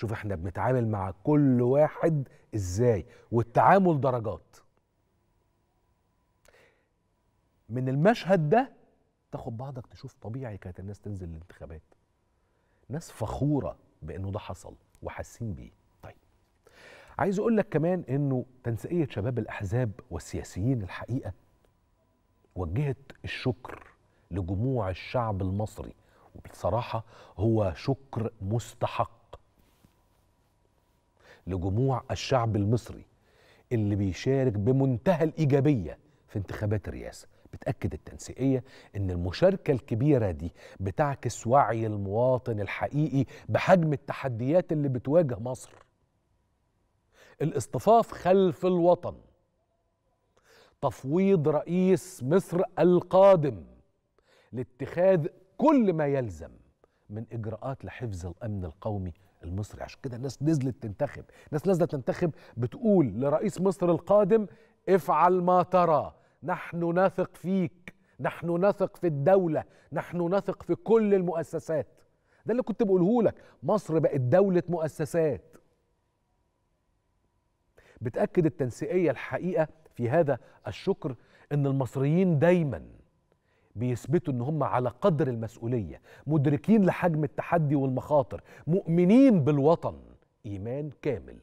شوف احنا بنتعامل مع كل واحد ازاي والتعامل درجات من المشهد ده تاخد بعضك تشوف طبيعي كانت الناس تنزل الانتخابات ناس فخوره بانه ده حصل وحاسين بيه طيب عايز اقول لك كمان انه تنسيقيه شباب الاحزاب والسياسيين الحقيقه وجهت الشكر لجموع الشعب المصري وبصراحه هو شكر مستحق لجموع الشعب المصري اللي بيشارك بمنتهى الإيجابية في انتخابات الرئاسة بتأكد التنسيقية إن المشاركة الكبيرة دي بتعكس وعي المواطن الحقيقي بحجم التحديات اللي بتواجه مصر الاصطفاف خلف الوطن تفويض رئيس مصر القادم لاتخاذ كل ما يلزم من اجراءات لحفظ الامن القومي المصري عشان كده الناس نزلت تنتخب الناس نازله تنتخب بتقول لرئيس مصر القادم افعل ما ترى نحن نثق فيك نحن نثق في الدوله نحن نثق في كل المؤسسات ده اللي كنت بقوله لك مصر بقت دوله مؤسسات بتاكد التنسيقيه الحقيقه في هذا الشكر ان المصريين دايما بيثبتوا ان هم على قدر المسؤوليه مدركين لحجم التحدي والمخاطر مؤمنين بالوطن ايمان كامل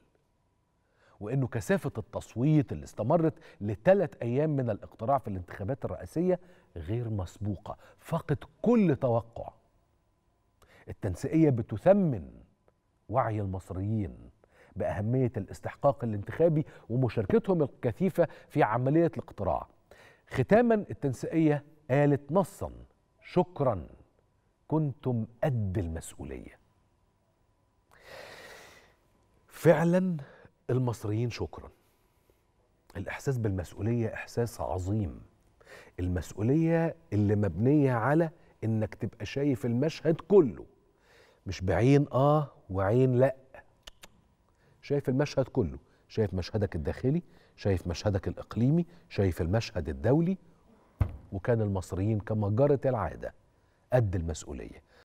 وانه كثافه التصويت اللي استمرت لثلاث ايام من الاقتراع في الانتخابات الرئاسيه غير مسبوقه فقد كل توقع التنسيقيه بتثمن وعي المصريين باهميه الاستحقاق الانتخابي ومشاركتهم الكثيفه في عمليه الاقتراع ختاما التنسيقيه قالت نصا شكرا كنتم قد المسؤوليه فعلا المصريين شكرا الاحساس بالمسؤوليه احساس عظيم المسؤوليه اللي مبنيه على انك تبقى شايف المشهد كله مش بعين اه وعين لا شايف المشهد كله شايف مشهدك الداخلي شايف مشهدك الاقليمي شايف المشهد الدولي وكان المصريين كما جرت العاده قد المسؤوليه